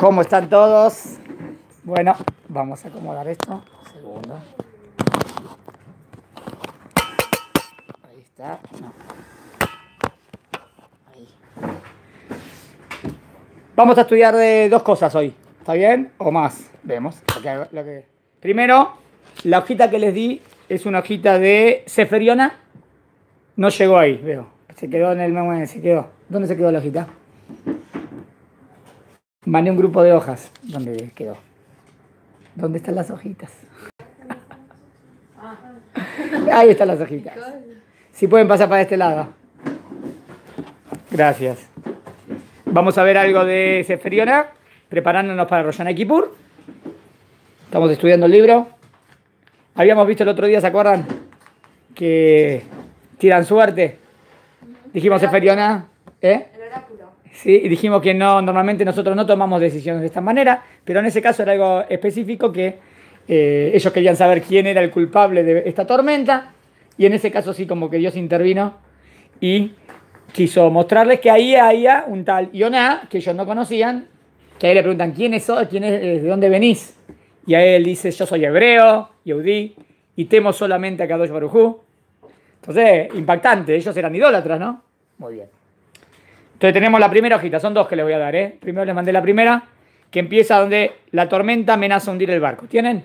¿Cómo están todos? Bueno, vamos a acomodar esto. Ahí está. Ahí. Vamos a estudiar de dos cosas hoy. ¿Está bien? ¿O más? Vemos. Primero, la hojita que les di es una hojita de Ceferiona. No llegó ahí, veo. Se quedó en el memo, se quedó. ¿Dónde se quedó la hojita? Mane un grupo de hojas. ¿Dónde quedó? ¿Dónde están las hojitas? Ah. Ahí están las hojitas. Si pueden pasar para este lado. Gracias. Vamos a ver algo de Seferiona, preparándonos para Roshana Kipur. Estamos estudiando el libro. Habíamos visto el otro día, ¿se acuerdan? Que tiran suerte. Dijimos Seferiona, ¿eh? ¿sí? Y dijimos que no, normalmente nosotros no tomamos decisiones de esta manera, pero en ese caso era algo específico que eh, ellos querían saber quién era el culpable de esta tormenta, y en ese caso sí como que Dios intervino y quiso mostrarles que ahí había un tal Ioná, que ellos no conocían, que ahí le preguntan, ¿quién es, quién eh, de dónde venís? Y a él dice, yo soy hebreo, yudí, y temo solamente a Kadosh Barujú. Entonces, impactante, ellos eran idólatras, ¿no? Muy bien. Entonces tenemos la primera hojita, son dos que les voy a dar, ¿eh? Primero les mandé la primera, que empieza donde la tormenta amenaza hundir el barco. ¿Tienen?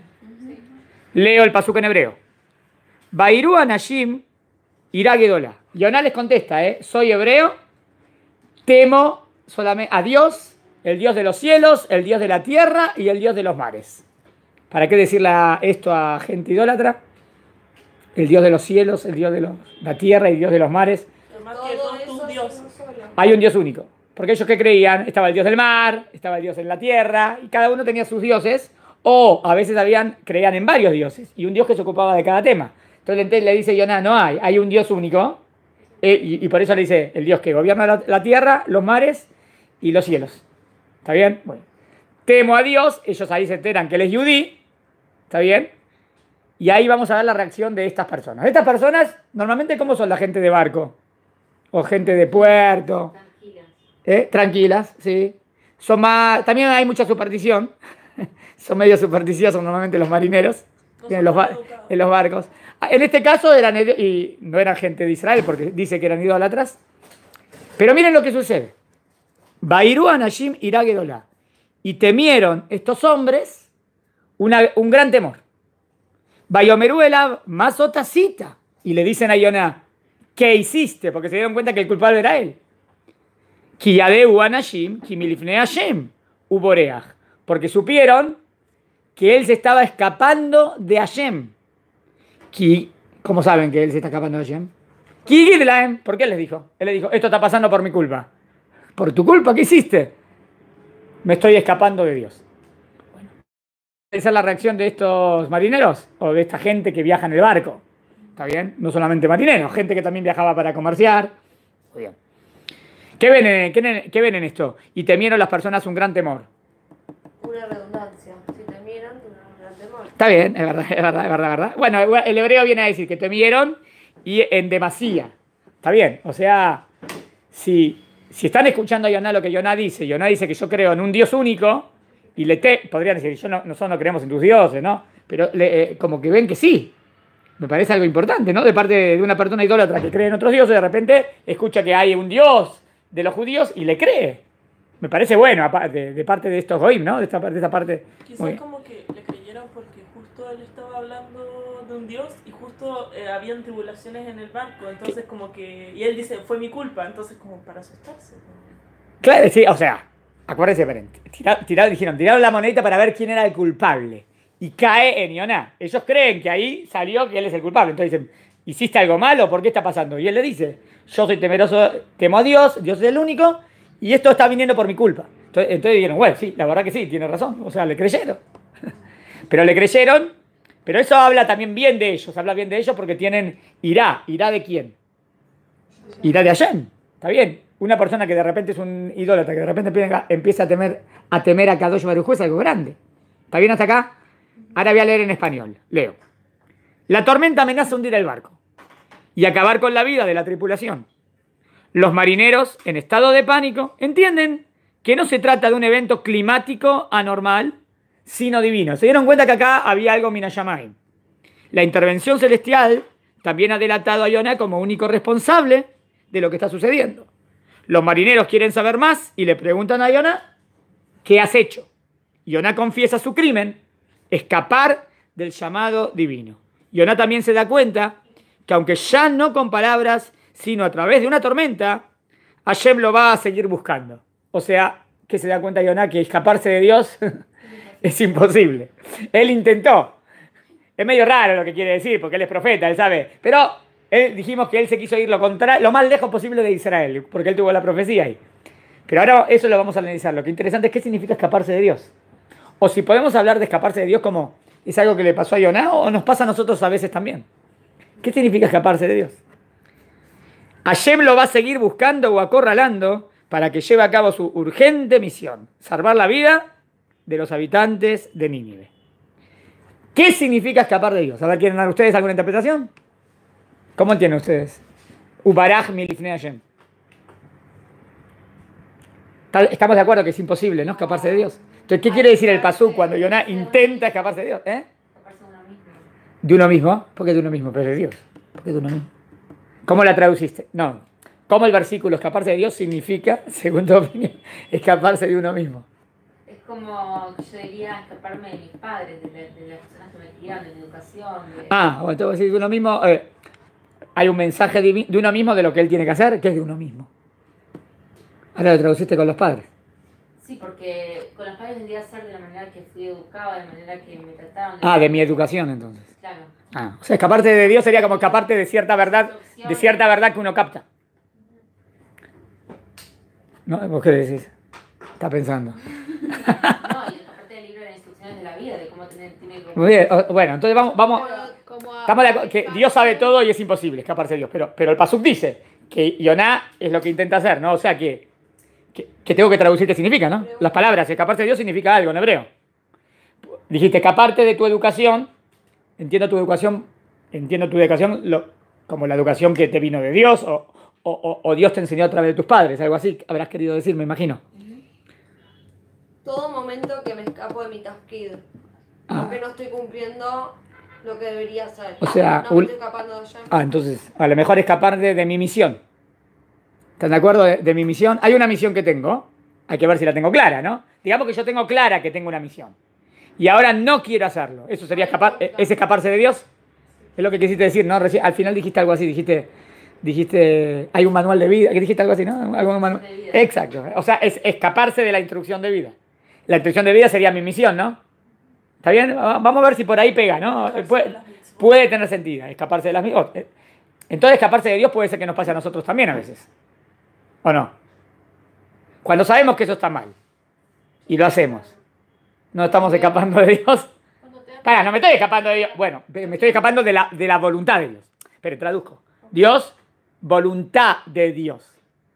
Leo el pasuca en hebreo. Bairú Anashim irá Y Ona les contesta, ¿eh? Soy hebreo, temo solamente a Dios, el Dios de los cielos, el Dios de la tierra y el Dios de los mares. ¿Para qué decirle esto a gente idólatra? El Dios de los cielos, el Dios de la tierra y el Dios de los mares. Todo hay un Dios único. Porque ellos que creían, estaba el Dios del mar, estaba el Dios en la tierra, y cada uno tenía sus dioses, o a veces habían, creían en varios dioses, y un Dios que se ocupaba de cada tema. Entonces le dice Yonah, no hay, hay un Dios único, eh, y, por eso le dice, el Dios que gobierna la, tierra, los mares y los cielos. ¿Está bien? Bueno. Temo a Dios, ellos ahí se enteran que él es Yudí, ¿está bien? Y ahí vamos a ver la reacción de estas personas. Estas personas, normalmente, ¿cómo son la gente de barco? o gente de puerto. Tranquilas. ¿Eh? Tranquilas, sí. Son más, también hay mucha superstición. Son medio supersticiosos normalmente los marineros en los, barcos. Ah, en este caso eran, y no eran gente de Israel porque dice que eran atrás. Pero miren lo que sucede. Bairú Anashim Iragedola. Y temieron estos hombres un gran temor. más otra cita. Y le dicen a Yonah, ¿Qué hiciste? Porque se dieron cuenta que el culpable era él. Porque supieron que él se estaba escapando de Hashem. ¿Cómo saben que él se está escapando de Hashem? ¿Por qué les dijo? Él les dijo, esto está pasando por mi culpa. ¿Por tu culpa? ¿Qué hiciste? Me estoy escapando de Dios. esa es la reacción de estos marineros o de esta gente que viaja en el barco. ¿Está bien? No solamente marineros, gente que también viajaba para comerciar. Muy bien. ¿Qué ven, en, qué, ven esto? Y temieron las personas un gran temor. Una redundancia. Si temieron, un gran temor. Está bien, es verdad, es verdad, es verdad, verdad. Bueno, el hebreo viene a decir que temieron y en demasía. Está bien, o sea, si, si están escuchando a Yoná lo que Yoná dice, Yoná dice que yo creo en un Dios único, y le te, podrían decir, yo no, nosotros no creemos en tus dioses, ¿no? Pero eh, como que ven que sí, me parece algo importante, ¿no? De parte de una persona idólatra que cree en otros dioses, de repente escucha que hay un dios de los judíos y le cree. Me parece bueno, de parte de estos goim, ¿no? De esta, de esta parte. Quizás como que le creyeron porque justo él estaba hablando de un dios y justo eh, habían tribulaciones en el barco, entonces como que... Y él dice, fue mi culpa, entonces como para asustarse. Claro, sí, o sea, acuérdense, tiraron, dijeron, tiraron la monedita para ver quién era el culpable y cae en Ioná. Ellos creen que ahí salió que él es el culpable. Entonces dicen, ¿hiciste algo malo? ¿Por qué está pasando? Y él le dice, yo soy temeroso, temo a Dios, Dios es el único, y esto está viniendo por mi culpa. Entonces, dijeron, bueno, sí, la verdad que sí, tiene razón. O sea, le creyeron. Pero le creyeron, pero eso habla también bien de ellos, habla bien de ellos porque tienen irá. ¿Irá de quién? Irá de allá Está bien. Una persona que de repente es un idólatra, que de repente empieza a temer a, temer a Kadosh Baruj es algo grande. ¿Está bien hasta acá? Ahora voy a leer en español. Leo. La tormenta amenaza hundir el barco y acabar con la vida de la tripulación. Los marineros, en estado de pánico, entienden que no se trata de un evento climático anormal, sino divino. Se dieron cuenta que acá había algo Minayamay. La intervención celestial también ha delatado a Iona como único responsable de lo que está sucediendo. Los marineros quieren saber más y le preguntan a Iona, ¿qué has hecho? Yona confiesa su crimen escapar del llamado divino. Yoná también se da cuenta que aunque ya no con palabras, sino a través de una tormenta, Hashem lo va a seguir buscando. O sea, que se da cuenta Yoná que escaparse de Dios es imposible. Él intentó. Es medio raro lo que quiere decir, porque él es profeta, él sabe. Pero él, eh, dijimos que él se quiso ir lo, contra, lo más lejos posible de Israel, porque él tuvo la profecía ahí. Pero ahora eso lo vamos a analizar. Lo que interesante es qué significa escaparse de Dios. O si podemos hablar de escaparse de Dios como es algo que le pasó a Yonah o nos pasa a nosotros a veces también. ¿Qué significa escaparse de Dios? Hashem lo va a seguir buscando o acorralando para que lleve a cabo su urgente misión, salvar la vida de los habitantes de Nínive. ¿Qué significa escapar de Dios? A ver, ¿quieren dar ustedes alguna interpretación? ¿Cómo entienden ustedes? Ubaraj milifne Estamos de acuerdo que es imposible, ¿no? Escaparse de Dios. ¿qué quiere decir el pasú cuando Yoná intenta escaparse de Dios? ¿Eh? De uno mismo. ¿Por qué de uno mismo? Pero de Dios. ¿Por de uno mismo? ¿Cómo la traduciste? No. ¿Cómo el versículo escaparse de Dios significa, según tu opinión, escaparse de uno mismo? Es como, yo diría, escaparme de mis padres, de, las personas que me criaron, de la educación. Ah, entonces de uno mismo, eh, hay un mensaje de uno mismo de lo que él tiene que hacer, que es de uno mismo. Ahora lo traduciste con los padres. Sí, porque con los padres tendría a ser de la manera que fui educado, de la manera que me trataron. ah, de mi educación entonces. Claro. Ah, o sea, escaparte de Dios sería como escaparte de cierta verdad, de cierta verdad que uno capta. ¿No? ¿Vos qué decís? Está pensando. no, y aparte del libro de las instrucciones de la vida, de cómo tener... Tiene Muy bien, bueno, entonces vamos... vamos que Dios sabe todo y es imposible escaparse de Dios, pero, pero el Pasuk dice que Yoná es lo que intenta hacer, ¿no? O sea que que, tengo que traducir qué significa, ¿no? Las palabras, escaparse de Dios significa algo en hebreo. Dijiste, escaparte de tu educación, entiendo tu educación, entiendo tu educación como la educación que te vino de Dios o, o, Dios te enseñó a través de tus padres, algo así habrás querido decir, me imagino. Todo momento que me escapo de mi tasquido, ah. porque no estoy cumpliendo lo que debería ser. O sea, no me estoy escapando allá. Ah, entonces, a lo mejor escapar de, de mi misión. ¿Están de acuerdo de, mi misión? Hay una misión que tengo. Hay que ver si la tengo clara, ¿no? Digamos que yo tengo clara que tengo una misión. Y ahora no quiero hacerlo. ¿Eso sería escapar, eh, es escaparse de Dios? Es lo que quisiste decir, ¿no? al final dijiste algo así, dijiste, dijiste, hay un manual de vida, que dijiste algo así, ¿no? manual? Exacto. O sea, es escaparse de la instrucción de vida. La instrucción de vida sería mi misión, ¿no? ¿Está bien? Vamos a ver si por ahí pega, ¿no? Puede, puede tener sentido, escaparse de las eh, Entonces, escaparse de Dios puede ser que nos pase a nosotros también a veces. ¿O no? Cuando sabemos que eso está mal y lo hacemos, no estamos escapando de Dios. Para, no me estoy escapando de Dios. Bueno, me estoy escapando de la, de la voluntad de Dios. Pero traduzco. Dios, voluntad de Dios.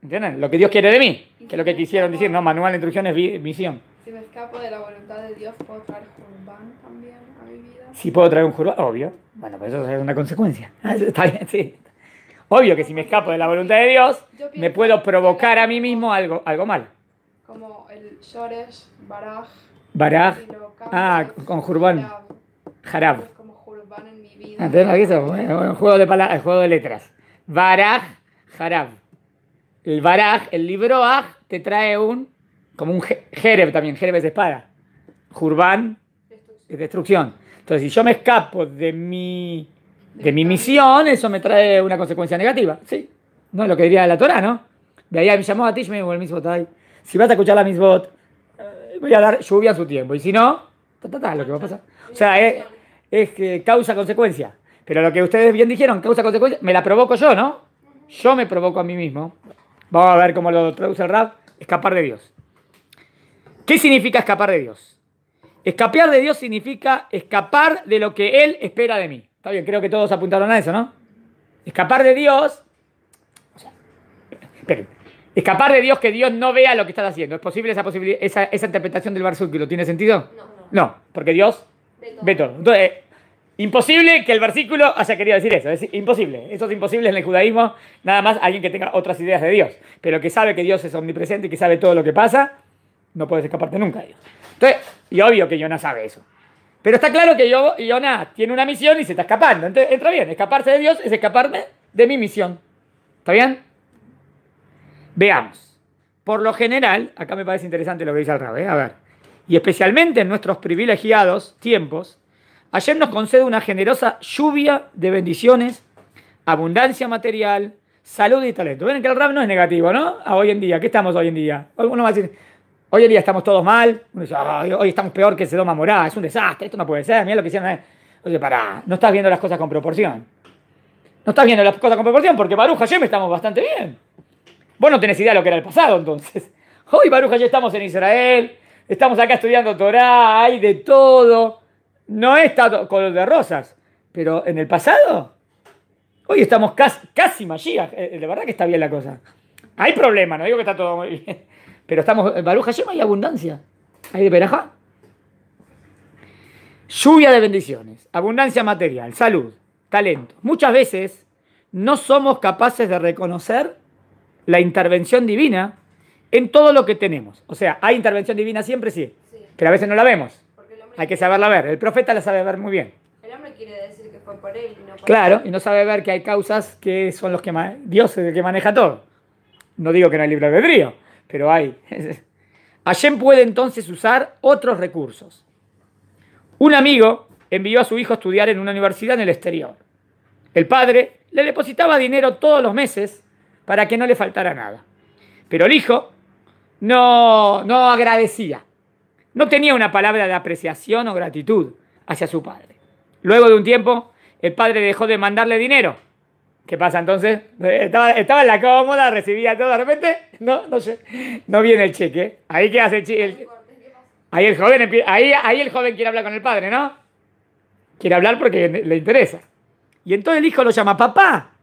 ¿Entienden? Lo que Dios quiere de mí. Que es lo que quisieron decir, ¿no? Manual de instrucciones, misión. Si me escapo de la voluntad de Dios, ¿puedo traer Jurbán también a mi vida? Si puedo traer un Jurbán, obvio. Bueno, pero pues eso es una consecuencia. Está bien, sí. Obvio que si me escapo de la voluntad de Dios, me puedo provocar a mí mismo algo, algo mal. Como el Shores, Baraj. Baraj. Ah, con Jurbán. Jarab. Como Jurbán en mi vida. Ah, entonces, bueno, juego de palabras, juego de letras. Baraj, Jarab. El Baraj, el libro Aj, te trae un, como un Jereb también, Jereb es espada. Jurban, es destrucción. Entonces, si yo me escapo de mi de mi misión, eso me trae una consecuencia negativa. Sí, no es lo que diría la Torah, ¿no? De ahí me llamó a ti, me dijo el mismo ahí. Si vas a escuchar la misbot, eh, voy a dar lluvia a su tiempo. Y si no, ta, ta, ta, lo que va a pasar. O sea, es, causa-consecuencia. Pero lo que ustedes bien dijeron, causa-consecuencia, me la provoco yo, ¿no? Yo me provoco a mí mismo. Vamos a ver cómo lo traduce el rap. Escapar de Dios. ¿Qué significa escapar de Dios? Escapar de Dios significa escapar de lo que Él espera de mí. Está bien, creo que todos apuntaron a eso, ¿no? Escapar de Dios. O sea, escapar de Dios que Dios no vea lo que estás haciendo. ¿Es posible esa, posibilidad, esa, interpretación del versículo? ¿Tiene sentido? No, no. porque Dios ve todo. Entonces, eh, imposible que el versículo haya querido decir eso. Es imposible. Eso es imposible en el judaísmo. Nada más alguien que tenga otras ideas de Dios. Pero que sabe que Dios es omnipresente y que sabe todo lo que pasa, no puedes escaparte nunca de Dios. Entonces, y obvio que no sabe eso. Pero está claro que yo, Yonah tiene una misión y se está escapando. entra bien, escaparse de Dios es escaparme de mi misión. ¿Está bien? Veamos. Por lo general, acá me parece interesante lo que dice el rabo, a ver. Y especialmente en nuestros privilegiados tiempos, ayer nos concede una generosa lluvia de bendiciones, abundancia material, salud y talento. Ven que el Rab no es negativo, ¿no? A hoy en día, ¿qué estamos hoy en día? Uno va a decir, Hoy en día estamos todos mal. Dice, ah, hoy estamos peor que Sedoma Morá. Es un desastre. Esto no puede ser. Mira lo que hicieron. Oye, pará. No estás viendo las cosas con proporción. No estás viendo las cosas con proporción porque Baruja yo estamos bastante bien. Vos no tenés idea de lo que era el pasado entonces. Hoy Baruja ya estamos en Israel. Estamos acá estudiando Torah. Hay de todo. No está los de rosas. Pero en el pasado. Hoy estamos casi, casi eh, De verdad que está bien la cosa. Hay problema. No digo que está todo muy bien. Pero estamos, en eh, baruja Hashem hay abundancia. Hay de perajá. Lluvia de bendiciones, abundancia material, salud, talento. Muchas veces no somos capaces de reconocer la intervención divina en todo lo que tenemos. O sea, hay intervención divina siempre, sí, pero a veces no la vemos. Hay que saberla ver. El profeta la sabe ver muy bien. El hombre quiere decir que fue por él y no por Claro, y no sabe ver que hay causas que son los que Dios es el que maneja todo. No digo que no hay libre albedrío, pero hay. Allen puede entonces usar otros recursos. Un amigo envió a su hijo a estudiar en una universidad en el exterior. El padre le depositaba dinero todos los meses para que no le faltara nada. Pero el hijo no, no agradecía. No tenía una palabra de apreciación o gratitud hacia su padre. Luego de un tiempo, el padre dejó de mandarle dinero ¿Qué pasa entonces? Estaba, en la cómoda, recibía todo, de repente, no, no viene el cheque. Ahí que hace el, ahí el joven ahí, el joven quiere hablar con el padre, ¿no? Quiere hablar porque le interesa. Y entonces el hijo lo llama, papá,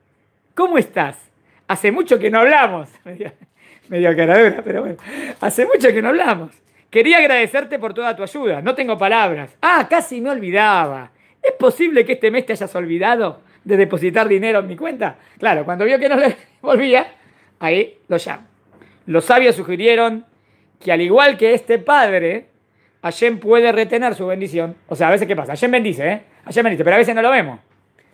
¿cómo estás? Hace mucho que no hablamos. Medio, medio caradura, pero bueno. Hace mucho que no hablamos. Quería agradecerte por toda tu ayuda. No tengo palabras. Ah, casi me olvidaba. ¿Es posible que este mes te hayas olvidado? de depositar dinero en mi cuenta. Claro, cuando vio que no le volvía, ahí lo llamo. Los sabios sugirieron que al igual que este padre, Hashem puede retener su bendición. O sea, a veces ¿qué pasa? Hashem bendice, ¿eh? Hashem bendice, pero a veces no lo vemos.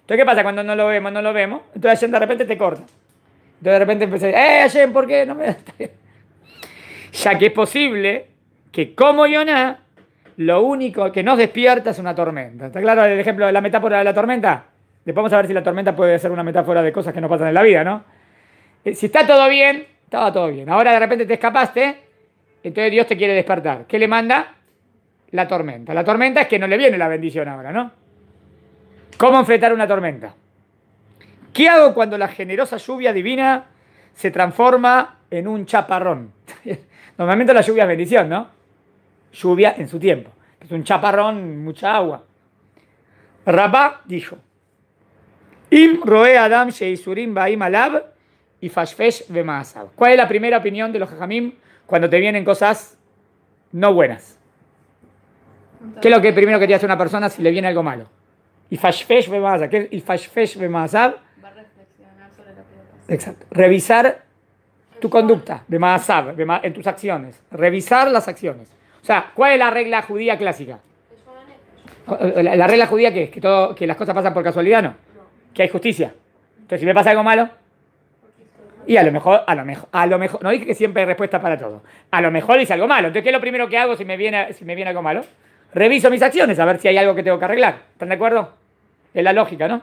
Entonces, ¿qué pasa cuando no lo vemos, no lo vemos? Entonces Hashem de repente te corta. Entonces de repente empecé, ¡eh, Hashem, ¿por qué? No me... ya que es posible que como Yonah, lo único que nos despierta es una tormenta. ¿Está claro el ejemplo de la metáfora de la tormenta? Después vamos a ver si la tormenta puede ser una metáfora de cosas que nos pasan en la vida, ¿no? Eh, si está todo bien, estaba todo bien. Ahora de repente te escapaste, entonces Dios te quiere despertar. ¿Qué le manda? La tormenta. La tormenta es que no le viene la bendición ahora, ¿no? ¿Cómo enfrentar una tormenta? ¿Qué hago cuando la generosa lluvia divina se transforma en un chaparrón? Normalmente la lluvia es bendición, ¿no? Lluvia en su tiempo. Es un chaparrón, mucha agua. Rapá dijo, Im Roe Adam y Fashfesh ¿Cuál es la primera opinión de los Jajamim cuando te vienen cosas no buenas? ¿Qué es lo que primero que te hace una persona si le viene algo malo? Y Fashfesh ¿Qué es y Fashfesh Va a reflexionar sobre Exacto. Revisar tu conducta, en tus acciones. Revisar las acciones. O sea, ¿cuál es la regla judía clásica? La, la regla judía que es que, todo, que las cosas pasan por casualidad, no que hay justicia. Entonces, si me pasa algo malo, y a lo mejor, a lo mejor, a lo mejor, no dije que siempre hay respuesta para todo. A lo mejor hice algo malo. Entonces, ¿qué es lo primero que hago si me viene, si me viene algo malo? Reviso mis acciones a ver si hay algo que tengo que arreglar. ¿Están de acuerdo? Es la lógica, ¿no?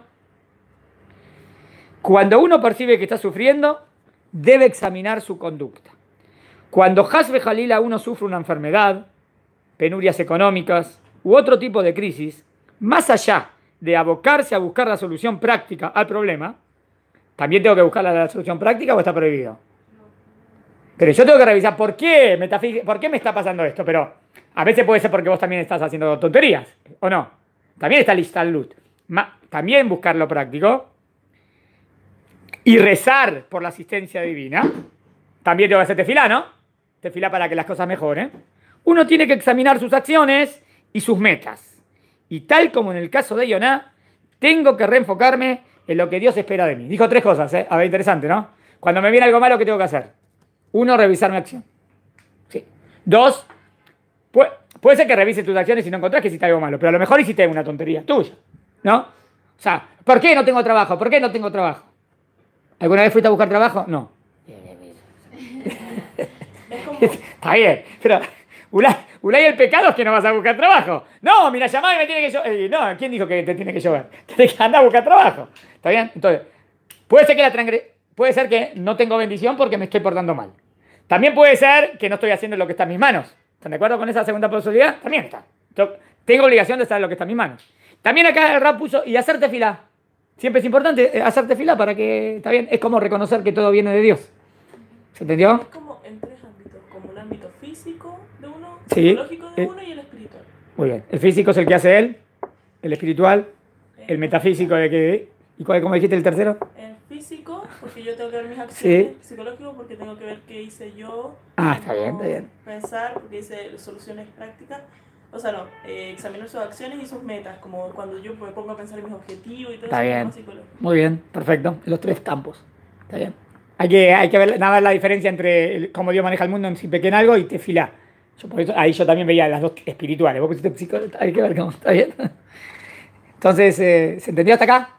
Cuando uno percibe que está sufriendo, debe examinar su conducta. Cuando Hasbe Jalila uno sufre una enfermedad, penurias económicas u otro tipo de crisis, más allá de abocarse a buscar la solución práctica al problema, también tengo que buscar la, solución práctica o está prohibido. Pero yo tengo que revisar por qué, me me está pasando esto. Pero a veces puede ser porque vos también estás haciendo tonterías, ¿o no? También está lista el luz. También buscar lo práctico. Y rezar por la asistencia divina. También tengo que hacer tefila, ¿no? Tefila para que las cosas mejoren. Uno tiene que examinar sus acciones y sus metas. Y tal como en el caso de Ioná, tengo que reenfocarme en lo que Dios espera de mí. Dijo tres cosas, ¿eh? A ver, interesante, ¿no? Cuando me viene algo malo, ¿qué tengo que hacer? Uno, revisar mi acción. Sí. Dos, puede, ser que revises tus acciones y no encontrás que hiciste algo malo, pero a lo mejor hiciste una tontería tuya, ¿no? O sea, ¿por qué no tengo trabajo? ¿Por qué no tengo trabajo? ¿Alguna vez fuiste a buscar trabajo? No. Está bien, pero Ulay el pecado es que no vas a buscar trabajo. No, mira, llamada y me tiene que llover. Eh, no, ¿quién dijo que te tiene que llover? Tienes que andar a buscar trabajo. ¿Está bien? Entonces, puede ser que Puede ser que no tengo bendición porque me estoy portando mal. También puede ser que no estoy haciendo lo que está en mis manos. ¿Están de acuerdo con esa segunda posibilidad? También está. Yo tengo obligación de saber lo que está en mis manos. También acá el rap puso, y hacerte fila. Siempre es importante eh, hacerte fila para que, está bien, es como reconocer que todo viene de Dios. ¿Se entendió? físico de uno, psicológico de eh, uno y el espiritual. Muy bien. El físico es el que hace él, el espiritual, el metafísico de que. ¿Y cuál, cómo dijiste el tercero? El físico, porque yo tengo que ver mis acciones. Sí. Psicológico, porque tengo que ver qué hice yo. Ah, está bien, está bien. Pensar, porque hice soluciones prácticas. O sea, no, eh, examinar sus acciones y sus metas, como cuando yo me pongo a pensar en mis objetivos y todo está eso. Bien. Muy bien, perfecto. En los tres campos. Está bien. Hay que, hay que ver, nada la diferencia entre cómo Dios maneja el mundo en si pequeño algo y te Yo ahí yo también veía las dos espirituales. Vos pusiste hay que ver cómo está bien. Entonces, eh, ¿se entendió hasta acá?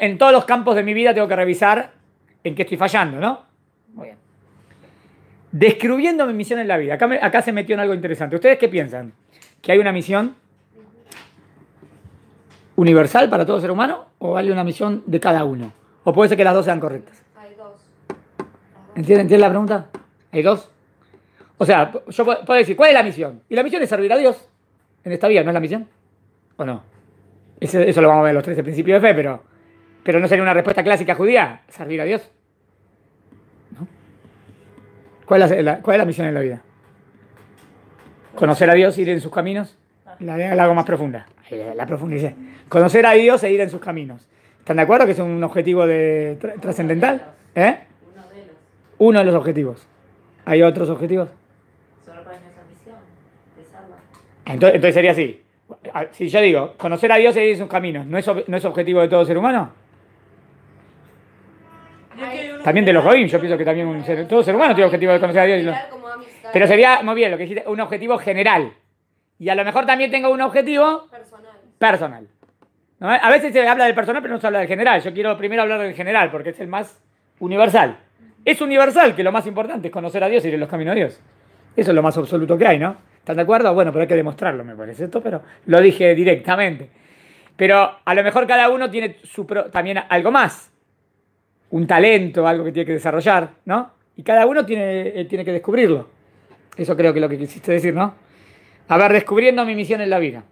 en todos los campos de mi vida tengo que revisar en qué estoy fallando, ¿no? Muy bien. Describiendo mi misión en la vida. Acá, acá se metió en algo interesante. ¿Ustedes qué piensan? ¿Que hay una misión universal para todo ser humano o vale una misión de cada uno? O puede ser que las dos sean correctas. ¿Entiendes la pregunta? Hay dos. O sea, yo puedo decir, ¿cuál es la misión? Y la misión es servir a Dios en esta vida, ¿no es la misión? ¿O no? Eso, lo vamos a ver los tres principios de fe, pero, pero no sería una respuesta clásica judía, servir a Dios. ¿Cuál, es la, misión en la vida? Conocer a Dios, ir en sus caminos. La, hago más profunda. La, Conocer a Dios e ir en sus caminos. ¿Están de acuerdo que es un objetivo trascendental? ¿Eh? uno de los objetivos. ¿Hay otros objetivos? Solo para nuestra misión, entonces, entonces, sería así. Ah, si yo digo, conocer a Dios y sus caminos, ¿no es, objetivo de todo ser humano? También de los Goim, yo pienso que también todo ser humano tiene objetivo de conocer a Dios. Pero sería, muy bien, lo que dijiste, un objetivo general. Y a lo mejor también tengo un objetivo personal. personal. A veces se habla del personal, pero no se habla del general. Yo quiero primero hablar del general, porque es el más universal es universal, que lo más importante es conocer a Dios y ir en los caminos de Dios. Eso es lo más absoluto que hay, ¿no? ¿Están de acuerdo? Bueno, pero hay que demostrarlo, me parece esto, pero lo dije directamente. Pero a lo mejor cada uno tiene también algo más, un talento, algo que tiene que desarrollar, ¿no? Y cada uno tiene, eh, tiene que descubrirlo. Eso creo que es lo que quisiste decir, ¿no? A ver, descubriendo mi misión en la vida.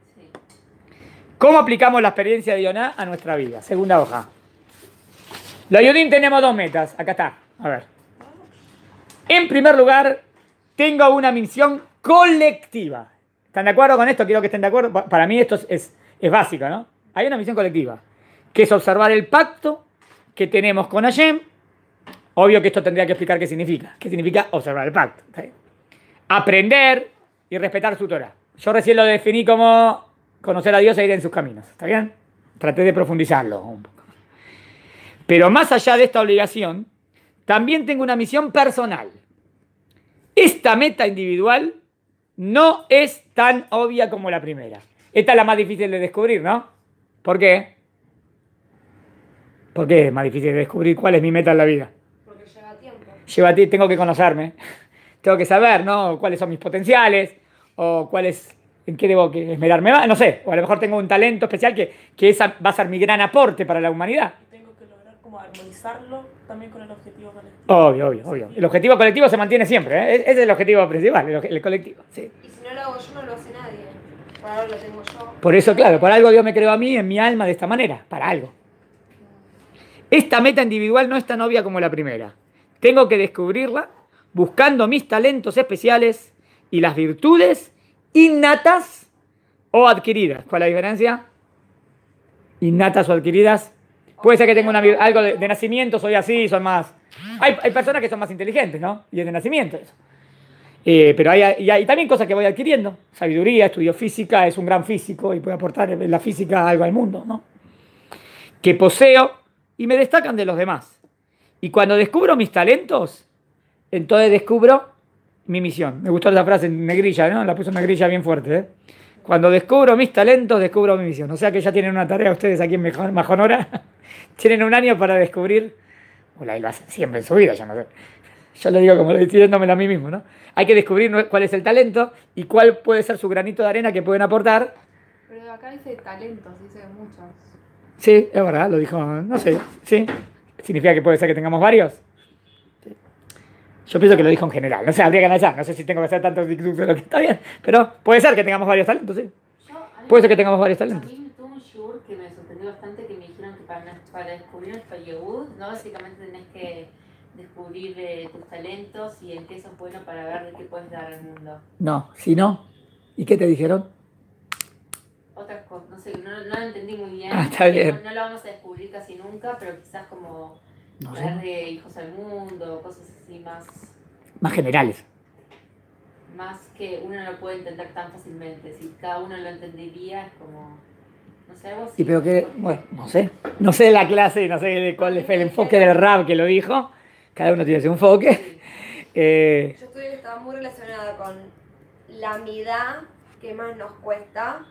¿Cómo aplicamos la experiencia de Ioná a nuestra vida? Segunda hoja. La Yudin tenemos dos metas. Acá está. A ver. En primer lugar, tengo una misión colectiva. ¿Están de acuerdo con esto? Quiero que estén de acuerdo. Para mí esto es, básico, ¿no? Hay una misión colectiva, que es observar el pacto que tenemos con Hashem. Obvio que esto tendría que explicar qué significa. ¿Qué significa observar el pacto? Aprender y respetar su Torah. Yo recién lo definí como conocer a Dios e ir en sus caminos. ¿Está bien? Traté de profundizarlo un poco. Pero más allá de esta obligación, también tengo una misión personal. Esta meta individual no es tan obvia como la primera. Esta es la más difícil de descubrir, ¿no? ¿Por qué? ¿Por qué es más difícil de descubrir cuál es mi meta en la vida? Porque lleva tiempo. Lleva tiempo, tengo que conocerme. tengo que saber, ¿no? Cuáles son mis potenciales o cuáles en qué debo esmerarme más, no sé, o a lo mejor tengo un talento especial que, que esa va a ser mi gran aporte para la humanidad. Tengo que lograr como armonizarlo también con el objetivo colectivo. Obvio, obvio, obvio. El objetivo colectivo se mantiene siempre, ¿eh? ese es el objetivo principal, el, colectivo. Y si no lo hago yo, no lo hace nadie. Por Por eso, claro, por algo Dios me creó a mí en mi alma de esta manera, para algo. Esta meta individual no es tan obvia como la primera. Tengo que descubrirla buscando mis talentos especiales y las virtudes innatas o adquiridas. ¿Cuál es la diferencia? Innatas o adquiridas Puede ser que tenga algo de, nacimiento, soy así, son más. Hay, hay, personas que son más inteligentes, ¿no? Y es de nacimiento eso. Eh, pero hay, y también cosas que voy adquiriendo. Sabiduría, estudio física, es un gran físico y puede aportar la física algo al mundo, ¿no? Que poseo y me destacan de los demás. Y cuando descubro mis talentos, entonces descubro mi misión. Me gustó la frase en negrilla, ¿no? La puso en negrilla bien fuerte, ¿eh? Cuando descubro mis talentos, descubro mi misión. O sea que ya tienen una tarea ustedes aquí en Majonora tienen un año para descubrir. O la lo siempre en su vida, yo no sé. Yo lo digo como lo diciéndomelo a mí mismo, ¿no? Hay que descubrir cuál es el talento y cuál puede ser su granito de arena que pueden aportar. Pero acá dice talentos, dice muchos. Sí, es verdad, lo dijo, no sé, sí. ¿Significa que puede ser que tengamos varios? Yo pienso que lo dijo en general, no sé, habría que analizar, no sé si tengo que hacer tantos discursos, de está bien, pero puede ser que tengamos varios talentos, sí. Puede ser que tengamos varios talentos un que me sorprendió bastante, que me dijeron que para, descubrir nuestro yehud, ¿no? básicamente tenés que descubrir eh, tus talentos y en qué son bueno para ver de qué puedes dar al mundo. No, si no, ¿y qué te dijeron? Otras cosas, no sé, no, lo entendí muy bien. Ah, está bien. No, lo vamos a descubrir casi nunca, pero quizás como hablar de hijos al mundo, cosas así más... Más generales más que uno no puede entender tan fácilmente. Si cada uno lo entendería, es como no sé, Y pero que, bueno, no sé. No sé la clase, no sé cuál fue el enfoque del rap que lo dijo. Cada uno tiene su enfoque. Eh, Yo estoy muy relacionada con la mitad que más nos cuesta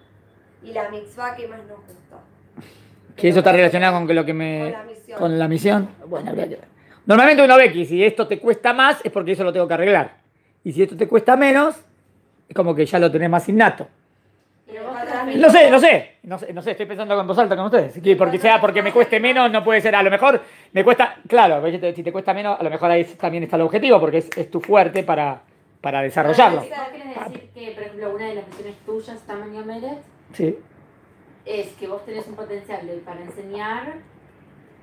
y la mitzvah que más nos cuesta. Que eso está relacionado con lo que me. Con la misión. Con la misión. Bueno, Normalmente uno ve que si esto te cuesta más es porque eso lo tengo que arreglar. Y si esto te cuesta menos, es como que ya lo tenés más innato. Lo sé, lo sé. No, sé. no sé, estoy pensando con voz alta con ustedes. Porque sea porque me cueste menos, no puede ser. A lo mejor me cuesta, claro, si te cuesta menos, a lo mejor ahí también está el objetivo, porque es, es tu fuerte para, para desarrollarlo. ¿Qué decir que, por ejemplo, una de las misiones tuyas, Tamaño sí. es que vos tenés un potencial para enseñar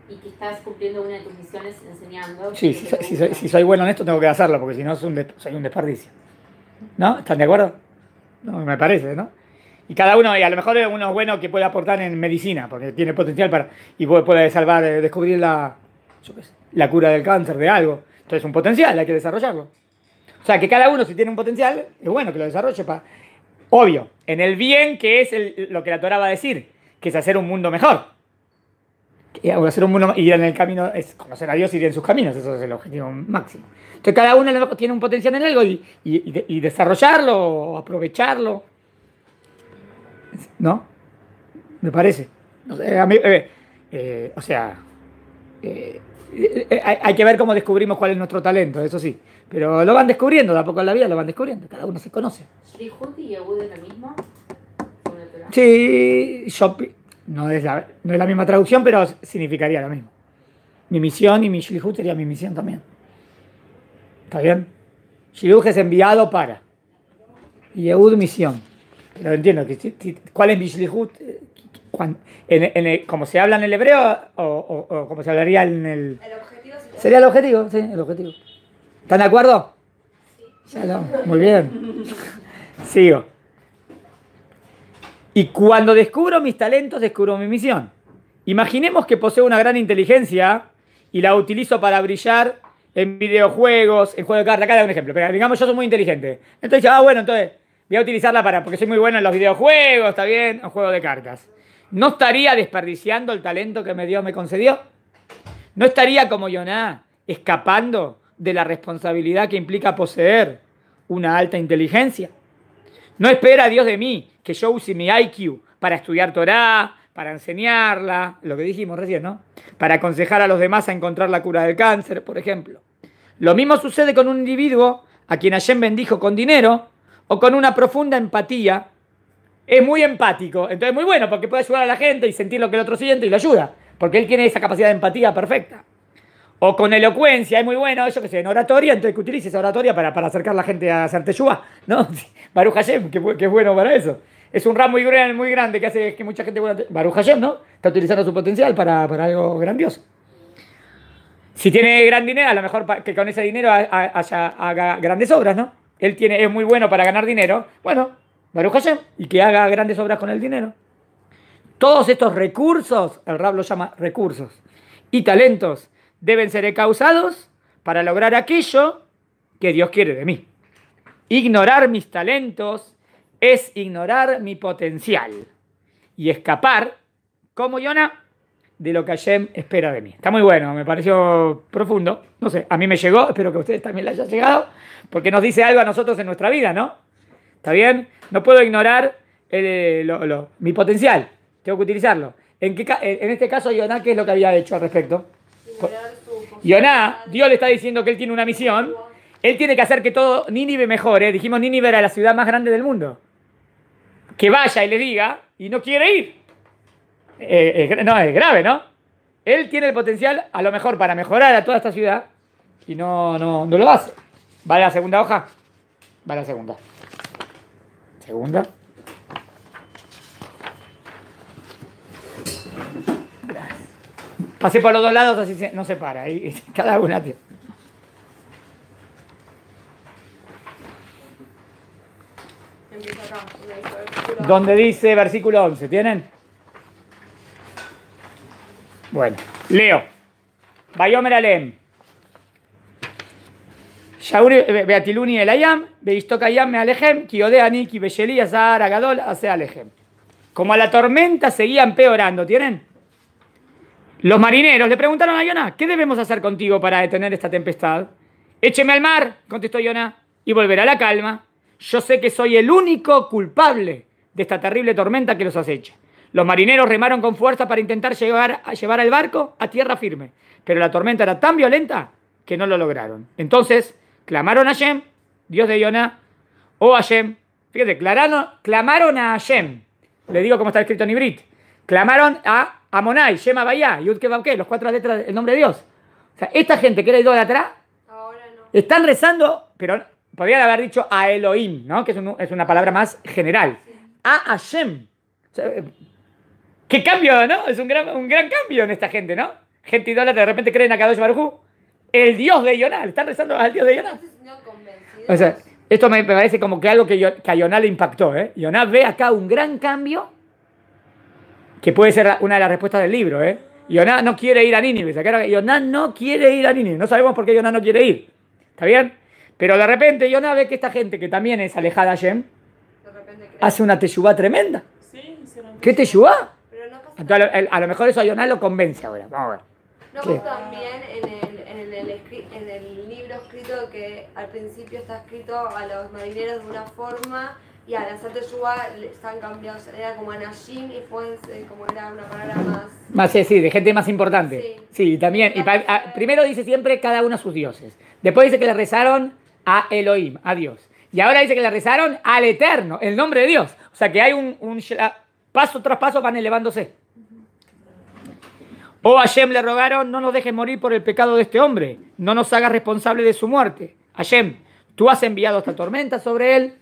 y que estás cumpliendo una de tus misiones enseñando? Sí, si, si, soy, si soy, bueno en esto, tengo que hacerlo, porque si no, soy un desperdicio. ¿No? ¿Están de acuerdo? No, me parece, ¿no? y cada uno, y a lo mejor uno es bueno que puede aportar en medicina, porque tiene potencial para, y puede salvar, eh, descubrir la, la cura del cáncer, de algo. Entonces, un potencial, hay que desarrollarlo. O sea, que cada uno, si tiene un potencial, es bueno que lo desarrolle. Para, obvio, en el bien que es lo que la Torah va a decir, que es hacer un mundo mejor. Y hacer un mundo, ir en el camino, es conocer a Dios y ir en sus caminos, eso es el objetivo máximo. Entonces, cada uno tiene un potencial en algo y, y, y desarrollarlo, aprovecharlo. ¿no? Me parece. Eh, eh, o sea, eh, hay, que ver cómo descubrimos cuál es nuestro talento, eso sí. Pero lo van descubriendo, de a poco en la vida lo van descubriendo, cada uno se conoce. ¿Sri y Yehud es lo mismo? Sí, no, es la, no es la misma traducción, pero significaría lo mismo. Mi misión y mi Shilhut sería mi misión también. ¿Está bien? Shilhut es enviado para. Yehud misión lo entiendo. ¿Cuál es mi se habla en el hebreo o, o, como se hablaría en el... el objetivo sería... el objetivo, sí, el objetivo. ¿Están de acuerdo? Sí. Muy bien. Sigo. Y cuando descubro mis talentos, descubro mi misión. Imaginemos que poseo una gran inteligencia y la utilizo para brillar en videojuegos, en juegos de cartas. Acá da un ejemplo. Pero digamos, yo soy muy inteligente. Entonces, ah, bueno, entonces Voy a utilizarla para, porque soy muy bueno en los videojuegos, está bien, en juego de cartas. No estaría desperdiciando el talento que me Dios me concedió. No estaría como Yoná, escapando de la responsabilidad que implica poseer una alta inteligencia. No espera a Dios de mí que yo use mi IQ para estudiar Torah, para enseñarla, lo que dijimos recién, ¿no? Para aconsejar a los demás a encontrar la cura del cáncer, por ejemplo. Lo mismo sucede con un individuo a quien Hashem bendijo con dinero o con una profunda empatía, es muy empático. Entonces, muy bueno, porque puede ayudar a la gente y sentir lo que el otro siente y lo ayuda, porque él tiene esa capacidad de empatía perfecta. O con elocuencia, es muy bueno, eso que sé, en oratoria, entonces que utilice esa oratoria para, para acercar a la gente a hacerte ¿no? Baruch Hashem, que, es bueno para eso. Es un ramo muy, muy grande que hace que mucha gente... Baruch Hashem, ¿no? Está utilizando su potencial para, para algo grandioso. Si tiene gran dinero, a lo mejor que con ese dinero haga grandes obras, ¿no? él tiene, es muy bueno para ganar dinero, bueno, Baruch Hashem, y que haga grandes obras con el dinero. Todos estos recursos, el Rab lo llama recursos, y talentos deben ser causados para lograr aquello que Dios quiere de mí. Ignorar mis talentos es ignorar mi potencial y escapar, como Yona, de lo que Ayem espera de mí. Está muy bueno, me pareció profundo. No sé, a mí me llegó, espero que a ustedes también les haya llegado, porque nos dice algo a nosotros en nuestra vida, ¿no? ¿Está bien? No puedo ignorar eh, mi potencial, tengo que utilizarlo. En, eh, en este caso, Yoná, ¿qué es lo que había hecho al respecto? Yoná, Dios le está diciendo que él tiene una misión, él tiene que hacer que todo Nínive mejore. Dijimos, Nínive era la ciudad más grande del mundo. Que vaya y le diga, y no quiere ir. Eh, eh, no, es grave, ¿no? Él tiene el potencial, a lo mejor, para mejorar a toda esta ciudad y no, no, no lo hace. ¿Va la segunda hoja? Va la segunda. Segunda. Pase por los dos lados, así no se para. Y, cada una, tío. Donde dice versículo 11, ¿tienen? Bueno, leo. Bayomer Alem. Eh, Beatiluni el Ayam, Beistoka me Alejem, Kiodeani, Kibesheli, Azar, Agadol, hace Alejem. Como a la tormenta seguía empeorando, ¿tienen? Los marineros le preguntaron a Yonah, ¿qué debemos hacer contigo para detener esta tempestad? Écheme al mar, contestó Yonah, y volverá la calma. Yo sé que soy el único culpable de esta terrible tormenta que los acecha. Los marineros remaron con fuerza para intentar llevar, llevar el barco a tierra firme, pero la tormenta era tan violenta que no lo lograron. Entonces clamaron a Hashem, Dios de Yonah, o Hashem. Fíjate, clamaron, a Hashem. Le digo cómo está escrito en Ibrit. Clamaron a Amonai, Shem Yudkebake, Yud los cuatro letras del nombre de Dios. O sea, esta gente que era idólatra, de atrás están rezando, pero podrían haber dicho a Elohim, ¿no? Que es, una palabra más general. A Hashem. Qué cambio, ¿no? Es un gran, un gran cambio en esta gente, ¿no? Gente idólatra, de repente creen a Kadosh Barujú, el dios de Yonah. están rezando al dios de Yonah. o sea, esto me parece como que algo que, yo, a Yonah le impactó. ¿eh? Yonah ve acá un gran cambio que puede ser una de las respuestas del libro. ¿eh? Yonah no quiere ir a Nínive. Yonah no quiere ir a Nínive. No sabemos por qué Yonah no quiere ir. ¿Está bien? Pero de repente Yonah ve que esta gente que también es alejada de Yem, hace una teshuvá tremenda. ¿Qué teshuvá? a lo mejor eso a Jonás lo convence ahora. Vamos a ver. No, pues también en el, libro escrito que al principio está escrito a los marineros de una forma y a las artes están cambiados, era como Anashim y fue eh, como era una palabra más... Más, eh, sí, de gente más importante. Sí, también. Y ah, primero dice siempre cada uno a sus dioses. Después dice que le rezaron a Elohim, a Dios. Y ahora dice que le rezaron al Eterno, el nombre de Dios. O sea que hay un, un paso tras paso van elevándose. Oh Hashem le rogaron, no nos dejes morir por el pecado de este hombre, no nos hagas responsable de su muerte. Hashem, tú has enviado esta tormenta sobre él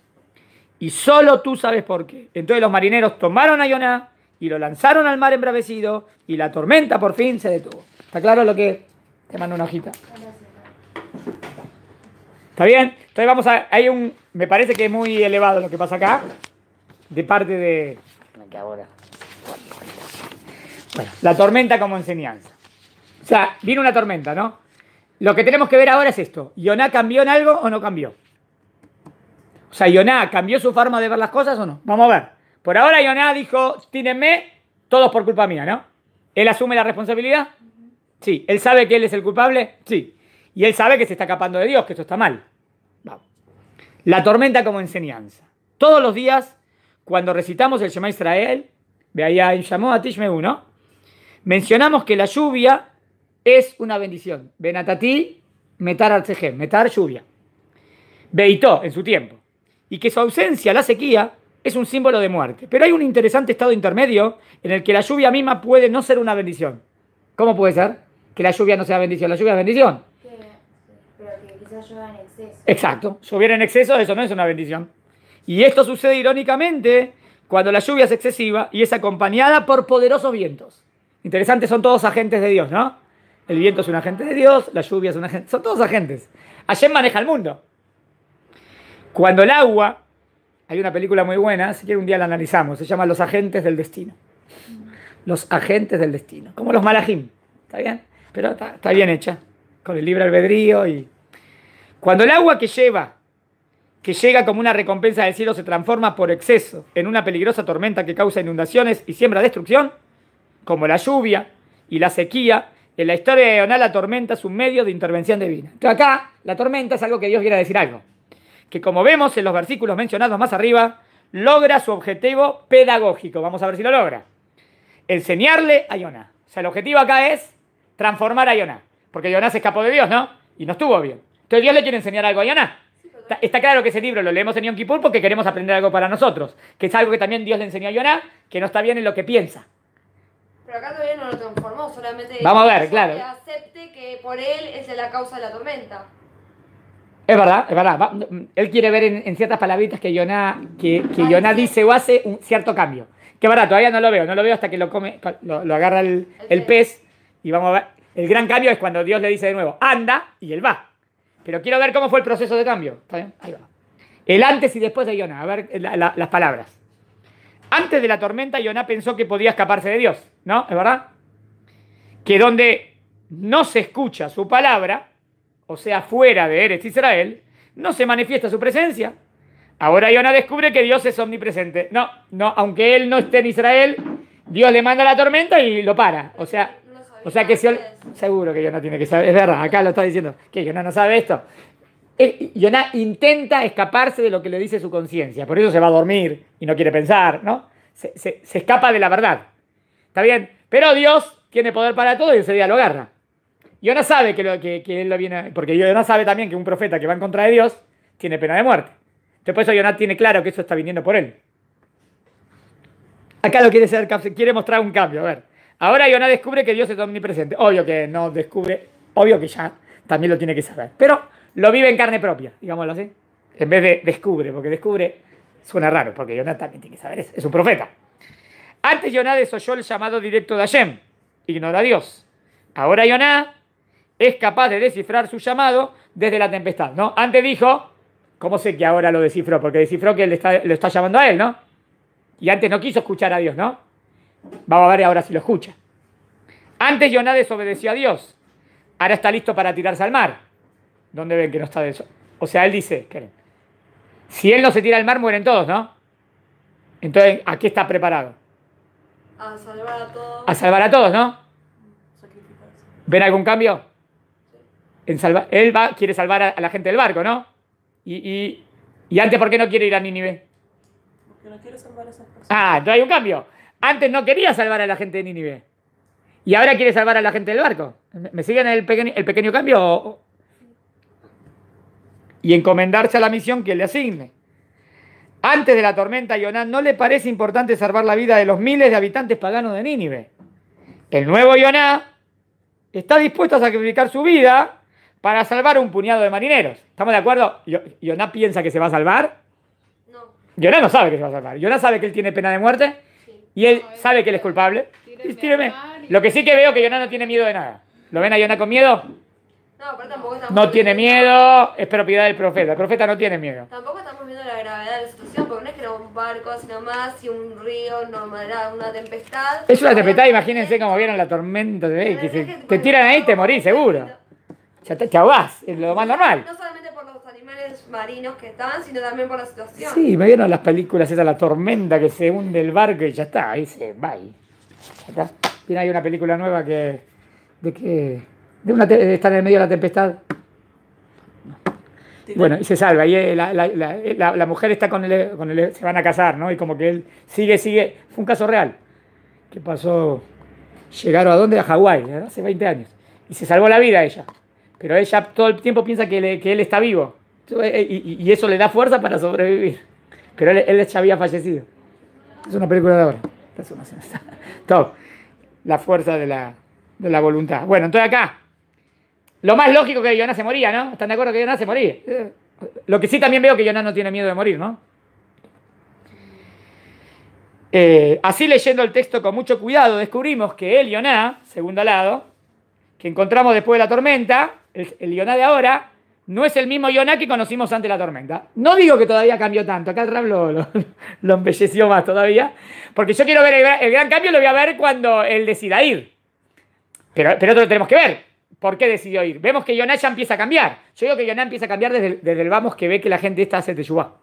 y solo tú sabes por qué. Entonces los marineros tomaron a Yonah y lo lanzaron al mar embravecido y la tormenta por fin se detuvo. ¿Está claro lo que? Te mando una hojita. ¿Está bien? Entonces vamos a... Hay un... Me parece que es muy elevado lo que pasa acá, de parte de... Ahora. Bueno, la tormenta como enseñanza. O sea, vino una tormenta, ¿no? Lo que tenemos que ver ahora es esto. ¿Yoná cambió en algo o no cambió? O sea, Yoná cambió su forma de ver las cosas o no. Vamos a ver. Por ahora Yoná dijo, tínenme, todos por culpa mía, ¿no? ¿Él asume la responsabilidad? Sí. ¿Él sabe que él es el culpable? Sí. Y él sabe que se está escapando de Dios, que esto está mal. Vamos. La tormenta como enseñanza. Todos los días, cuando recitamos el Shema Israel, ve ahí en a Tishmeu, ¿no? Mencionamos que la lluvia es una bendición. Benatati, metar CG, metar lluvia. Beitó en su tiempo. Y que su ausencia, la sequía, es un símbolo de muerte. Pero hay un interesante estado intermedio en el que la lluvia misma puede no ser una bendición. ¿Cómo puede ser? Que la lluvia no sea bendición. La lluvia es bendición. Pero que quizás llueva en exceso. Exacto. Lloviera en exceso, eso no es una bendición. Y esto sucede irónicamente cuando la lluvia es excesiva y es acompañada por poderosos vientos. Interesante, son todos agentes de Dios, ¿no? El viento es un agente de Dios, la lluvia es un agente, son todos agentes. Hashem maneja el mundo. Cuando el agua, hay una película muy buena, si quiere un día la analizamos, se llama Los agentes del destino. Los agentes del destino, como los malajim, ¿está bien? Pero está, está bien hecha, con el libre albedrío y... Cuando el agua que lleva que llega como una recompensa del cielo se transforma por exceso en una peligrosa tormenta que causa inundaciones y siembra destrucción, como la lluvia y la sequía, en la historia de Jonás la tormenta es un medio de intervención divina. Entonces acá la tormenta es algo que Dios quiere decir algo, que como vemos en los versículos mencionados más arriba, logra su objetivo pedagógico. Vamos a ver si lo logra. Enseñarle a Yonah. O sea, el objetivo acá es transformar a Yonah, porque Yonah se escapó de Dios, ¿no? Y no estuvo bien. Entonces Dios le quiere enseñar algo a Yonah. Está, claro que ese libro lo leemos en Yom porque queremos aprender algo para nosotros, que es algo que también Dios le enseñó a Yonah, que no está bien en lo que piensa. Pero acá todavía no lo transformó, solamente Vamos a ver, claro. que acepte que por él es la causa de la tormenta. Es verdad, es verdad. él quiere ver en, ciertas palabritas que Yoná, que, que dice o hace un cierto cambio. Qué barato, todavía no lo veo, no lo veo hasta que lo come, lo, agarra el, pez y vamos a ver. El gran cambio es cuando Dios le dice de nuevo, anda y él va. Pero quiero ver cómo fue el proceso de cambio. El antes y después de Yoná, a ver las palabras. Antes de la tormenta, Yoná pensó que podía escaparse de Dios. ¿no? ¿Es verdad? Que donde no se escucha su palabra, o sea, fuera de Eretz Israel, no se manifiesta su presencia. Ahora Iona descubre que Dios es omnipresente. No, no, aunque él no esté en Israel, Dios le manda la tormenta y lo para. O sea, o sea que si seguro que Yonah tiene que saber, es verdad, acá lo está diciendo, que Yonah no sabe esto. Yonah eh, intenta escaparse de lo que le dice su conciencia, por eso se va a dormir y no quiere pensar, ¿no? se escapa de la verdad. ¿Está bien? Pero Dios tiene poder para todo y ese día lo agarra. Yonah sabe que, lo, que, él lo viene. porque Yonah sabe también que un profeta que va en contra de Dios tiene pena de muerte. Entonces, por eso Yonah tiene claro que eso está viniendo por él. Acá lo quiere ser, quiere mostrar un cambio. A ver. Ahora Yonah descubre que Dios es omnipresente. Obvio que no descubre, obvio que ya también lo tiene que saber. Pero lo vive en carne propia, digámoslo así. En vez de descubre, porque descubre suena raro, porque Yonah también tiene que saber eso. Es un profeta. Antes Yoná desoyó el llamado directo de Hashem, ignora a Dios. Ahora Yoná es capaz de descifrar su llamado desde la tempestad, ¿no? Antes dijo, ¿cómo sé que ahora lo descifró? Porque descifró que él lo está llamando a él, ¿no? Y antes no quiso escuchar a Dios, ¿no? Vamos a ver ahora si lo escucha. Antes Yoná desobedeció a Dios. Ahora está listo para tirarse al mar. ¿Dónde ven que no está de eso? O sea, él dice, si él no se tira al mar, mueren todos, ¿no? Entonces, ¿a qué está preparado. A salvar a todos. A salvar a todos, ¿no? ¿Ven algún cambio? En él va, quiere salvar a, la gente del barco, ¿no? Y, y, antes, ¿por qué no quiere ir a Nínive? Porque no quiere salvar a esas personas. Ah, no hay un cambio. Antes no quería salvar a la gente de Nínive. Y ahora quiere salvar a la gente del barco. ¿Me siguen el pequeño, el pequeño cambio? Y encomendarse a la misión que le asigne. Antes de la tormenta, Yoná, ¿no le parece importante salvar la vida de los miles de habitantes paganos de Nínive? El nuevo Yonah está dispuesto a sacrificar su vida para salvar un puñado de marineros. ¿Estamos de acuerdo? ¿Yoná piensa que se va a salvar? No. Yoná no sabe que se va a salvar. Yoná sabe que él tiene pena de muerte y él sabe que él es culpable. Lo que sí que veo es que Yonah no tiene miedo de nada. ¿Lo ven a Yonah con miedo? No, pero tampoco estamos No tiene miedo, es propiedad del profeta. El profeta no tiene miedo. Tampoco estamos viendo la gravedad de la situación, porque no es que era un barco, sino más, y un río, no, una tempestad. Es una tempestad, imagínense cómo vieron la tormenta de te tiran ahí y te morís, seguro. Ya te chavás, es lo más normal. No solamente por los animales marinos que estaban, sino también por la situación. Sí, me vieron las películas esa, la tormenta que se hunde el barco y ya está, ahí se va. Ya está. Mira, hay una película nueva que. ¿De qué? de, estar en el medio de la tempestad. Bueno, y se salva. Y eh, la, eh, la, la, mujer está con él, con él, se van a casar, ¿no? Y como que él sigue, sigue. Fue un caso real. ¿Qué pasó? Llegaron a dónde? A Hawái, hace 20 años. Y se salvó la vida ella. Pero ella todo el tiempo piensa que, que él está vivo. Eh, y, y, eso le da fuerza para sobrevivir. Pero él, ya había fallecido. Es una película de ahora. La fuerza de la, de la voluntad. Bueno, entonces acá. Lo más lógico que Yoná se moría, ¿no? ¿Están de acuerdo que Yoná se moría? Lo que sí también veo que Yoná no tiene miedo de morir, ¿no? Eh, así leyendo el texto con mucho cuidado, descubrimos que el Yoná, segundo lado, que encontramos después de la tormenta, el, el de ahora, no es el mismo Yoná que conocimos antes de la tormenta. No digo que todavía cambió tanto, acá el Ram lo, embelleció más todavía, porque yo quiero ver el, gran cambio, lo voy a ver cuando él decida ir. Pero, pero otro lo tenemos que ver. ¿Por qué decidió ir? Vemos que Yoná ya empieza a cambiar. Yo digo que Yoná empieza a cambiar desde, el vamos que ve que la gente está hace teyubá.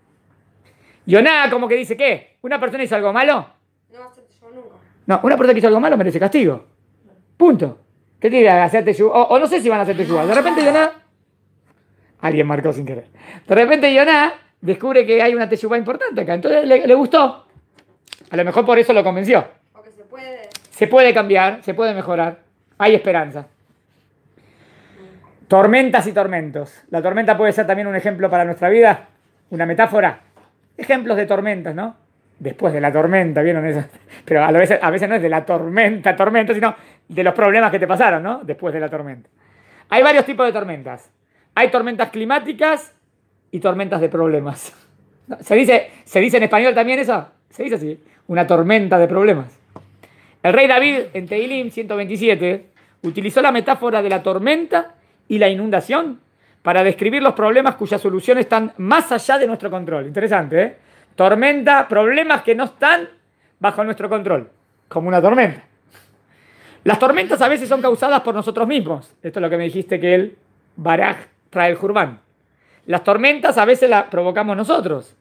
Yoná como que dice, ¿qué? ¿Una persona hizo algo malo? No hace nunca. No, una persona que hizo algo malo merece castigo. Punto. ¿Qué tiene que ¿Hacer teyubá? O, no sé si van a hacer teyubá. De repente Yoná... Alguien marcó sin querer. De repente Yoná descubre que hay una teyubá importante acá. Entonces le, le gustó. A lo mejor por eso lo convenció. Porque se puede... Se puede cambiar, se puede mejorar. Hay esperanza. Tormentas y tormentos. La tormenta puede ser también un ejemplo para nuestra vida, una metáfora. Ejemplos de tormentas, ¿no? Después de la tormenta, ¿vieron eso? Pero a veces, a veces no es de la tormenta, tormenta, sino de los problemas que te pasaron, ¿no? Después de la tormenta. Hay varios tipos de tormentas. Hay tormentas climáticas y tormentas de problemas. ¿Se dice, ¿Se dice en español también eso? Se dice así, una tormenta de problemas. El rey David en Teilim 127 utilizó la metáfora de la tormenta y la inundación para describir los problemas cuya solución están más allá de nuestro control. Interesante, ¿eh? Tormenta, problemas que no están bajo nuestro control, como una tormenta. Las tormentas a veces son causadas por nosotros mismos. Esto es lo que me dijiste que el Baraj trae el Jurban. Las tormentas a veces las provocamos nosotros.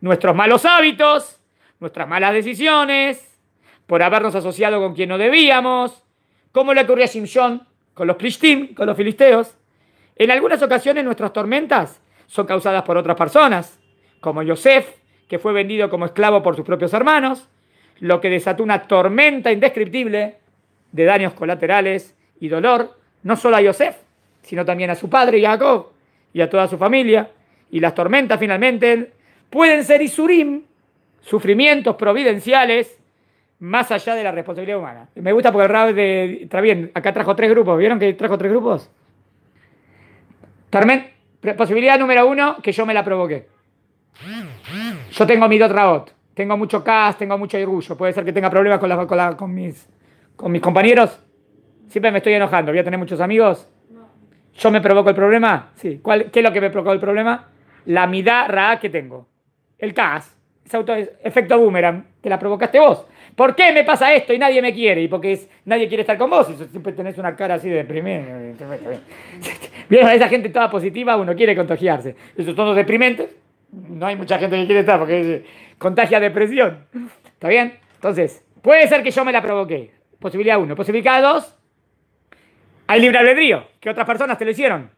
Nuestros malos hábitos, nuestras malas decisiones, por habernos asociado con quien no debíamos, como le ocurrió a Simpson? con los Plishtim, con los filisteos. En algunas ocasiones nuestras tormentas son causadas por otras personas, como Yosef, que fue vendido como esclavo por sus propios hermanos, lo que desató una tormenta indescriptible de daños colaterales y dolor, no solo a Yosef, sino también a su padre Jacob y a toda su familia. Y las tormentas finalmente pueden ser Isurim, sufrimientos providenciales más allá de la responsabilidad humana. Me gusta porque el de. Está bien, acá trajo tres grupos. ¿Vieron que trajo tres grupos? Tarmen, posibilidad número uno, que yo me la provoqué. Yo tengo mi dot Tengo mucho cas, tengo mucho orgullo. Puede ser que tenga problemas con, la, con, con, mis, con mis compañeros. Siempre me estoy enojando. ¿Voy a tener muchos amigos? ¿Yo me provoco el problema? Sí. ¿Cuál, ¿Qué es lo que me provocó el problema? La mitad ra que tengo. El cas. Ese auto, efecto boomerang. Te la provocaste vos. ¿Por qué me pasa esto y nadie me quiere? Y porque es, nadie quiere estar con vos. Y siempre tenés una cara así de deprimente. Bien, a esa gente toda positiva, uno quiere contagiarse. Esos son los deprimentes. No hay mucha gente que quiere estar porque eh, contagia depresión. ¿Está bien? Entonces, puede ser que yo me la provoqué. Posibilidad uno. Posibilidad dos. Hay libre albedrío, que otras personas te lo hicieron.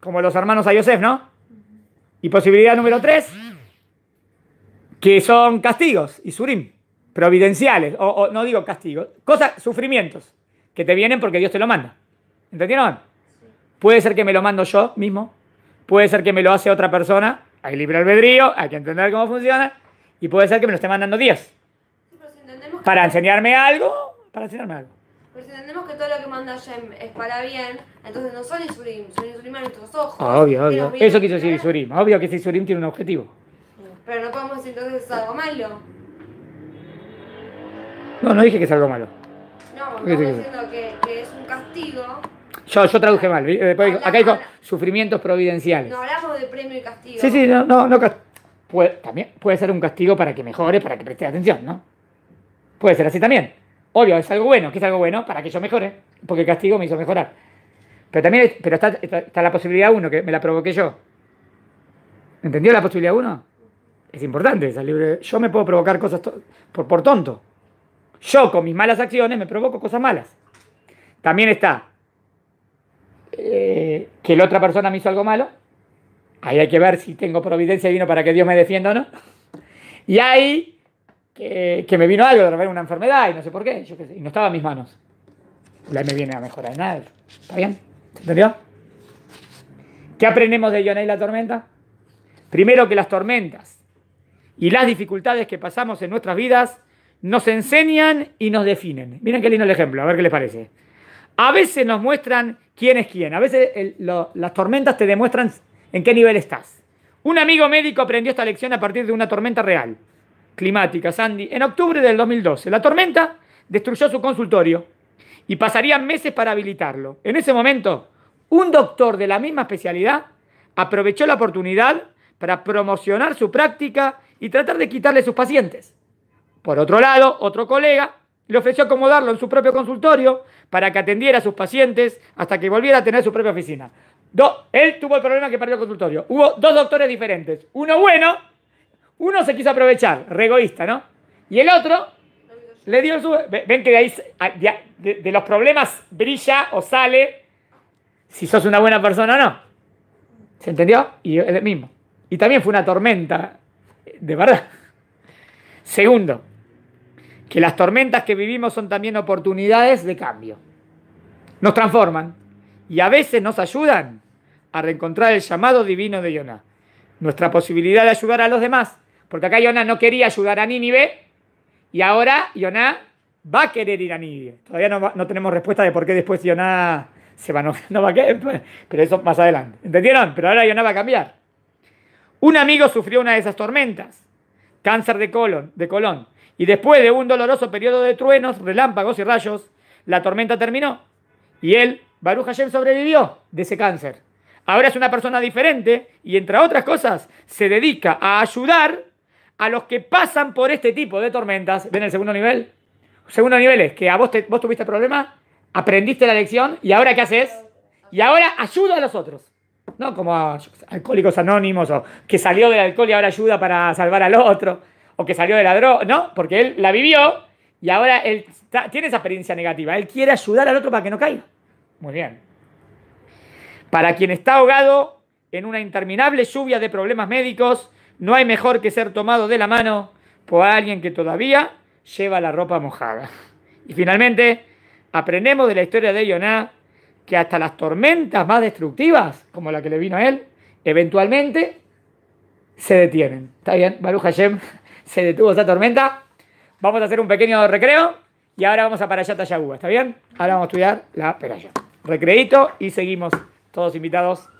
Como los hermanos a Yosef, ¿no? Y posibilidad número tres. Que son castigos y surim providenciales, o, no digo castigos, cosas, sufrimientos que te vienen porque Dios te lo manda. ¿Entendieron? Puede ser que me lo mando yo mismo, puede ser que me lo hace otra persona, hay libre albedrío, hay que entender cómo funciona, y puede ser que me lo esté mandando Dios. Si para enseñarme algo, para enseñarme algo. Pero si entendemos que todo lo que manda Shem es para bien, entonces no son Isurim, son Isurim a nuestros ojos. Ah, obvio, obvio. Eso quiso decir Isurim. Obvio que ese Isurim tiene un objetivo. Pero no podemos decir entonces es algo malo. No, no dije que es algo malo. No, no estoy diciendo que, es un castigo. Yo, traduje mal. Eh, acá dijo sufrimientos providenciales. No hablamos de premio y castigo. Sí, sí, no, no, puede, también puede ser un castigo para que mejore, para que preste atención, ¿no? Puede ser así también. Obvio, es algo bueno, que es algo bueno para que yo mejore, porque el castigo me hizo mejorar. Pero también pero está, está, la posibilidad uno, que me la provoqué yo. ¿Entendió la posibilidad uno? Es importante Yo me puedo provocar cosas por, por tonto. Yo con mis malas acciones me provoco cosas malas. También está eh, que la otra persona me hizo algo malo. Ahí hay que ver si tengo providencia y vino para que Dios me defienda o no. Y ahí que, me vino algo, de repente una enfermedad y no sé por qué, yo qué y no estaba en mis manos. La me viene a mejorar nada. ¿Está bien? entendió? ¿Qué aprendemos de Yonah y la tormenta? Primero que las tormentas y las dificultades que pasamos en nuestras vidas nos enseñan y nos definen. Miren qué lindo el ejemplo, a ver qué les parece. A veces nos muestran quién es quién, a veces las tormentas te demuestran en qué nivel estás. Un amigo médico aprendió esta lección a partir de una tormenta real, climática, Sandy, en octubre del 2012. La tormenta destruyó su consultorio y pasarían meses para habilitarlo. En ese momento, un doctor de la misma especialidad aprovechó la oportunidad para promocionar su práctica y tratar de quitarle sus pacientes. Por otro lado, otro colega le ofreció acomodarlo en su propio consultorio para que atendiera a sus pacientes hasta que volviera a tener su propia oficina. Dos, él tuvo el problema que perdió el consultorio. Hubo dos doctores diferentes. Uno bueno, uno se quiso aprovechar, regoísta, ¿no? Y el otro le dio su... Ven que de ahí, ah, de, los problemas brilla o sale si sos una buena persona o no. ¿Se entendió? Y es el mismo. Y también fue una tormenta, de verdad. Segundo, que las tormentas que vivimos son también oportunidades de cambio. Nos transforman y a veces nos ayudan a reencontrar el llamado divino de Yonah. Nuestra posibilidad de ayudar a los demás. Porque acá Yonah no quería ayudar a Nínive y ahora Yonah va a querer ir a Nínive. Todavía no, tenemos respuesta de por qué después Yonah se va, no, va a pues, pero eso más adelante. ¿Entendieron? Pero ahora Yonah va a cambiar. Un amigo sufrió una de esas tormentas, cáncer de colon, de colon. Y después de un doloroso periodo de truenos, relámpagos y rayos, la tormenta terminó. Y él, Baruch Hashem, sobrevivió de ese cáncer. Ahora es una persona diferente y, entre otras cosas, se dedica a ayudar a los que pasan por este tipo de tormentas. ¿Ven el segundo nivel? Segundo nivel es que a vos, te, vos tuviste problema, aprendiste la lección y ahora ¿qué haces? Y ahora ayuda a los otros. No como alcohólicos anónimos o que salió del alcohol y ahora ayuda para salvar al otro o que salió de la ¿no? Porque él la vivió y ahora él tiene esa experiencia negativa. Él quiere ayudar al otro para que no caiga. Muy bien. Para quien está ahogado en una interminable lluvia de problemas médicos, no hay mejor que ser tomado de la mano por alguien que todavía lleva la ropa mojada. Y finalmente, aprendemos de la historia de Yoná que hasta las tormentas más destructivas, como la que le vino a él, eventualmente se detienen. ¿Está bien? Baruch Hashem se detuvo esta tormenta. Vamos a hacer un pequeño recreo y ahora vamos a Parayat ¿está bien? Ahora vamos a estudiar la Peraya. Recreito y seguimos todos invitados.